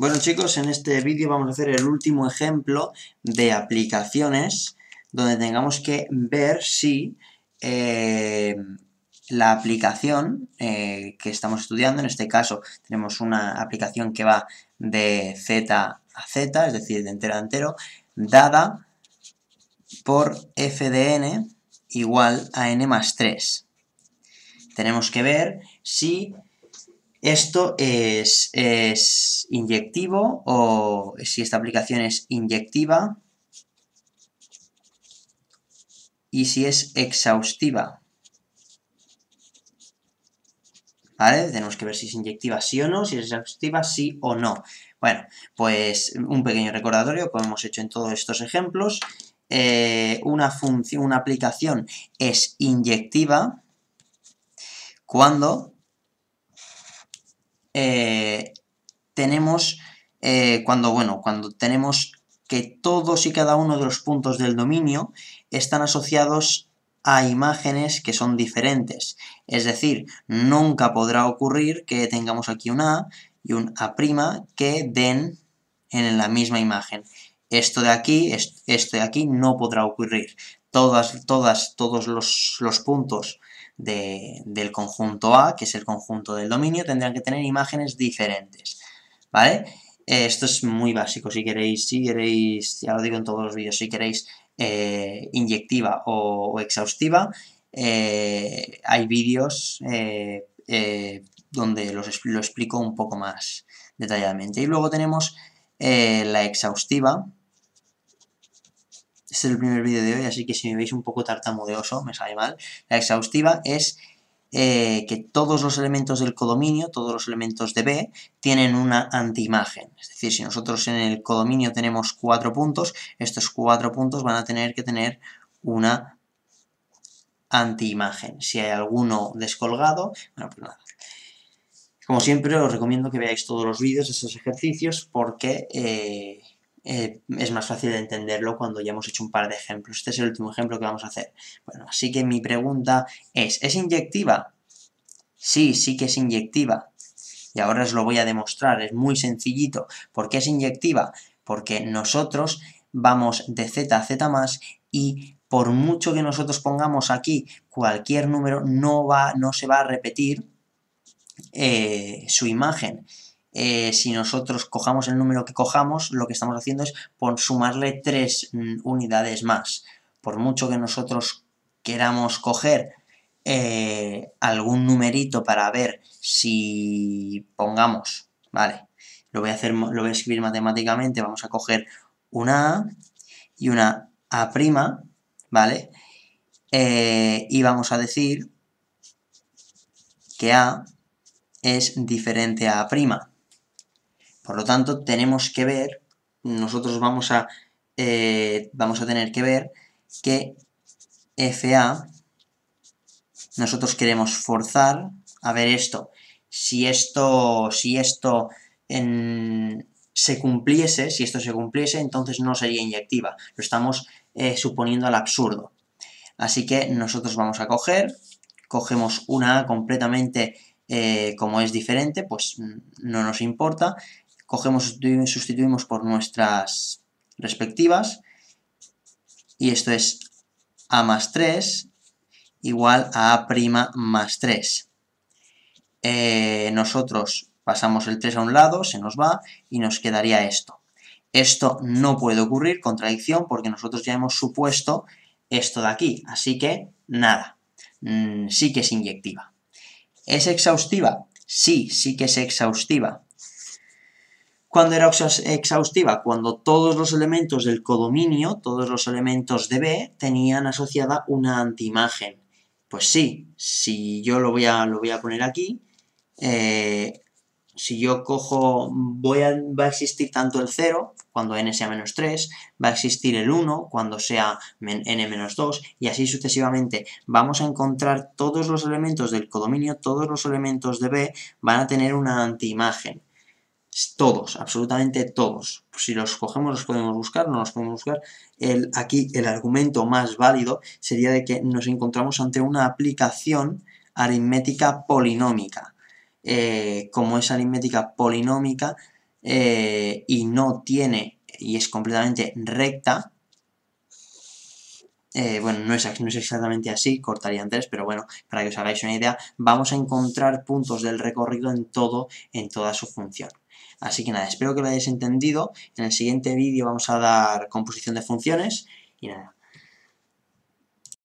Bueno chicos, en este vídeo vamos a hacer el último ejemplo de aplicaciones donde tengamos que ver si eh, la aplicación eh, que estamos estudiando, en este caso tenemos una aplicación que va de Z a Z, es decir, de entero a entero, dada por f de n igual a n más 3. Tenemos que ver si esto es inyectivo o si esta aplicación es inyectiva y si es exhaustiva. ¿Vale? Tenemos que ver si es inyectiva sí o no, si es exhaustiva sí o no. Bueno, pues un pequeño recordatorio como hemos hecho en todos estos ejemplos. Eh, una función, una aplicación es inyectiva cuando eh, tenemos eh, cuando, bueno, cuando tenemos que todos y cada uno de los puntos del dominio están asociados a imágenes que son diferentes. Es decir, nunca podrá ocurrir que tengamos aquí un A y un A' que den en la misma imagen. Esto de aquí, esto de aquí no podrá ocurrir. Todas, todas, todos los, puntos del conjunto A, que es el conjunto del dominio, tendrán que tener imágenes diferentes. ¿vale? Eh, esto es muy básico, si queréis, si queréis, ya lo digo en todos los vídeos, si queréis eh, inyectiva o, exhaustiva, eh, hay vídeos donde los, lo explico un poco más detalladamente. Y luego tenemos la exhaustiva, este es el primer vídeo de hoy, así que si me veis un poco tartamudeoso, me sale mal. La exhaustiva es eh, que todos los elementos del codominio, todos los elementos de B, tienen una antiimagen. Es decir, si nosotros en el codominio tenemos cuatro puntos, estos cuatro puntos van a tener que tener una antiimagen. Si hay alguno descolgado, bueno, pues nada. Como siempre, os recomiendo que veáis todos los vídeos de estos ejercicios porque eh, eh, es más fácil de entenderlo cuando ya hemos hecho un par de ejemplos. Este es el último ejemplo que vamos a hacer. Bueno, así que mi pregunta es, ¿es inyectiva? Sí, sí que es inyectiva. Y ahora os lo voy a demostrar, es muy sencillito. ¿Por qué es inyectiva? Porque nosotros vamos de z a z más y por mucho que nosotros pongamos aquí cualquier número, no, va, no se va a repetir eh, su imagen. Eh, si nosotros cojamos el número que cojamos, lo que estamos haciendo es por sumarle tres mm, unidades más. Por mucho que nosotros queramos coger eh, algún numerito para ver si pongamos, vale, lo voy a hacer, lo voy a escribir matemáticamente, vamos a coger una A y una A', ¿vale? Eh, y vamos a decir que A es diferente a A'. Por lo tanto, tenemos que ver, nosotros vamos a, eh, vamos a tener que ver que FA, nosotros queremos forzar a ver esto. Si esto, si esto se cumpliese, si esto se cumpliese, entonces no sería inyectiva. Lo estamos eh, suponiendo al absurdo. Así que nosotros vamos a coger, cogemos una completamente eh, como es diferente, pues mm, no nos importa cogemos y sustituimos por nuestras respectivas y esto es a más 3 igual a a' más 3. Eh, nosotros pasamos el 3 a un lado, se nos va y nos quedaría esto. Esto no puede ocurrir, contradicción, porque nosotros ya hemos supuesto esto de aquí. Así que, nada, mm, sí que es inyectiva. ¿Es exhaustiva? Sí, sí que es exhaustiva. Cuando era exhaustiva? Cuando todos los elementos del codominio, todos los elementos de B, tenían asociada una antiimagen. Pues sí, si yo lo voy a, lo voy a poner aquí, eh, si yo cojo, voy a, va a existir tanto el 0, cuando n sea menos 3, va a existir el 1 cuando sea n menos 2 y así sucesivamente. Vamos a encontrar todos los elementos del codominio, todos los elementos de B van a tener una antiimagen todos, absolutamente todos. Si los cogemos, los podemos buscar, no los podemos buscar. El, aquí el argumento más válido sería de que nos encontramos ante una aplicación aritmética polinómica. Eh, como es aritmética polinómica eh, y no tiene, y es completamente recta, eh, bueno, no es, exactamente así, cortaría tres, pero bueno, para que os hagáis una idea, vamos a encontrar puntos del recorrido en todo, en toda su función. Así que nada, espero que lo hayáis entendido. En el siguiente vídeo vamos a dar composición de funciones y nada,